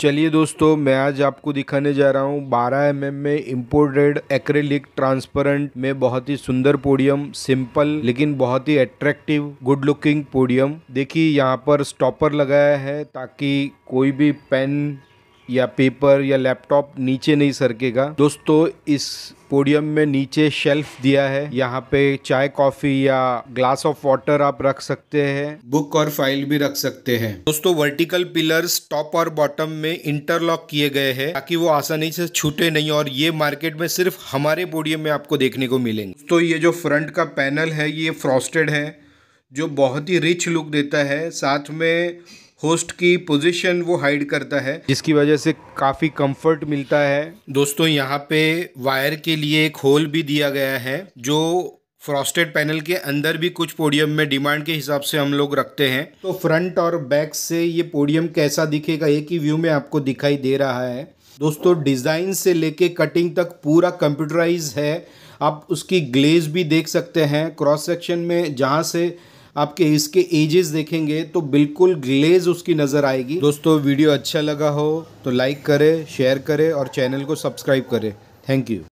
चलिए दोस्तों मैं आज आपको दिखाने जा रहा हूँ 12 एम mm में इम्पोर्टेड एक्रेलिक ट्रांसपेरेंट में बहुत ही सुंदर पोडियम सिंपल लेकिन बहुत ही अट्रैक्टिव गुड लुकिंग पोडियम देखिए यहाँ पर स्टॉपर लगाया है ताकि कोई भी पेन या पेपर या लैपटॉप नीचे नहीं सरकेगा दोस्तों इस पोडियम में नीचे शेल्फ दिया है यहाँ पे चाय कॉफी या ग्लास ऑफ वाटर आप रख सकते हैं बुक और फाइल भी रख सकते हैं दोस्तों वर्टिकल पिलर्स टॉप और बॉटम में इंटरलॉक किए गए हैं ताकि वो आसानी से छूटे नहीं और ये मार्केट में सिर्फ हमारे पोडियम में आपको देखने को मिलेंगे तो ये जो फ्रंट का पैनल है ये फ्रॉस्टेड है जो बहुत ही रिच लुक देता है साथ में होस्ट की पोजीशन वो हाइड करता है जिसकी वजह से काफ़ी कंफर्ट मिलता है दोस्तों यहाँ पे वायर के लिए एक होल भी दिया गया है जो फ्रॉस्टेड पैनल के अंदर भी कुछ पोडियम में डिमांड के हिसाब से हम लोग रखते हैं तो फ्रंट और बैक से ये पोडियम कैसा दिखेगा एक ही व्यू में आपको दिखाई दे रहा है दोस्तों डिज़ाइन से लेके कटिंग तक पूरा कंप्यूटराइज है आप उसकी ग्लेज भी देख सकते हैं क्रॉस सेक्शन में जहाँ से आपके इसके एजेस देखेंगे तो बिल्कुल ग्लेज उसकी नज़र आएगी दोस्तों वीडियो अच्छा लगा हो तो लाइक करें शेयर करें और चैनल को सब्सक्राइब करें थैंक यू